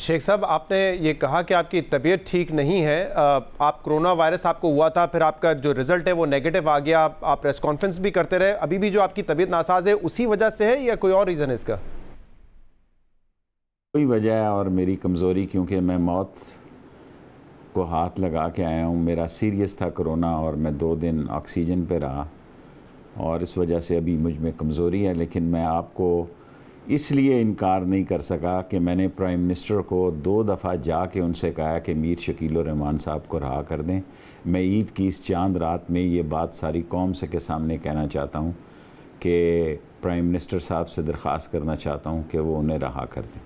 शेख साहब आपने ये कहा कि आपकी तबीयत ठीक नहीं है आप कोरोना वायरस आपको हुआ था फिर आपका जो रिजल्ट है वो नेगेटिव आ गया आप, प्रेस कॉन्फ्रेंस भी करते रहे अभी भी जो आपकी तबीयत नासाज है उसी वजह से है या कोई और रीज़न है इसका कोई वजह है और मेरी कमज़ोरी क्योंकि मैं मौत को हाथ लगा के आया हूँ मेरा सीरियस था कोरोना और मैं दो दिन ऑक्सीजन पर रहा और इस वजह से अभी मुझ में कमज़ोरी है लेकिन मैं आपको इसलिए इनकार नहीं कर सका कि मैंने प्राइम मिनिस्टर को दो दफ़ा जा के उनसे कहा कि मीर शकील रहमान साहब को रहा कर दें मैं ईद की इस चांद रात में ये बात सारी कौम से के सामने कहना चाहता हूँ कि प्राइम मिनिस्टर साहब से दरख्वास्त करना चाहता हूँ कि वो उन्हें रहा कर दें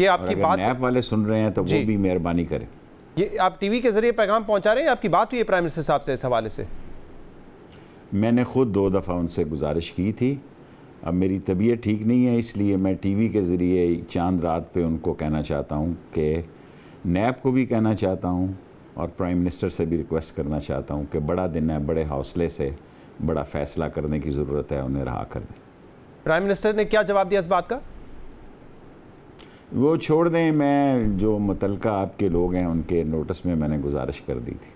ये आपकी बात ऐप वाले सुन रहे हैं तो वो भी मेहरबानी करें ये आप टीवी के जरिए पैगाम पहुंचा रहे हैं आपकी बात हुई है प्राइम मिनिस्टर साहब से इस हवाले से मैंने खुद दो दफ़ा उनसे गुजारिश की थी अब मेरी तबीयत ठीक नहीं है इसलिए मैं टीवी के ज़रिए चांद रात पे उनको कहना चाहता हूँ कि नैब को भी कहना चाहता हूँ और प्राइम मिनिस्टर से भी रिक्वेस्ट करना चाहता हूँ कि बड़ा दिन है बड़े हौसले से बड़ा फैसला करने की ज़रूरत है उन्हें रहा कर दें प्राइम मिनिस्टर ने क्या जवाब दिया इस बात का वो छोड़ दें मैं जो मुतलका आपके लोग हैं उनके नोटिस में मैंने गुजारिश कर दी थी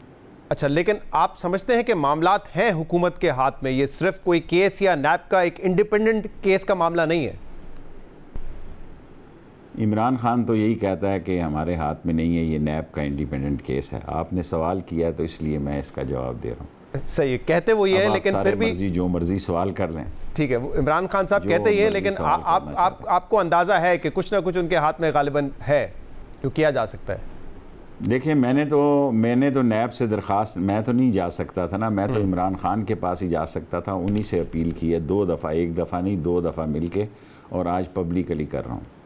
अच्छा लेकिन आप समझते हैं कि मामला हैं हुकूमत के हाथ में ये सिर्फ कोई केस या नैब का एक इंडिपेंडेंट केस का मामला नहीं है इमरान खान तो यही कहता है कि हमारे हाथ में नहीं है ये नैप का इंडिपेंडेंट केस है आपने सवाल किया तो इसलिए मैं इसका जवाब दे रहा हूँ सही कहते वो ये है लेकिन फिर भी मर्जी जो मर्जी सवाल कर लें ठीक है इमरान खान साहब कहते ये लेकिन आ, आप आप आपको अंदाज़ा है कि कुछ ना कुछ उनके हाथ में गालिबा है जो किया जा सकता है देखिए मैंने तो मैंने तो नैब से दरख्वास्त मैं तो नहीं जा सकता था ना मैं तो हम्म। इमरान ख़ान के पास ही जा सकता था उन्हीं से अपील की है दो दफ़ा एक दफ़ा नहीं दो दफ़ा मिल के और आज पब्लिकली कर रहा हूँ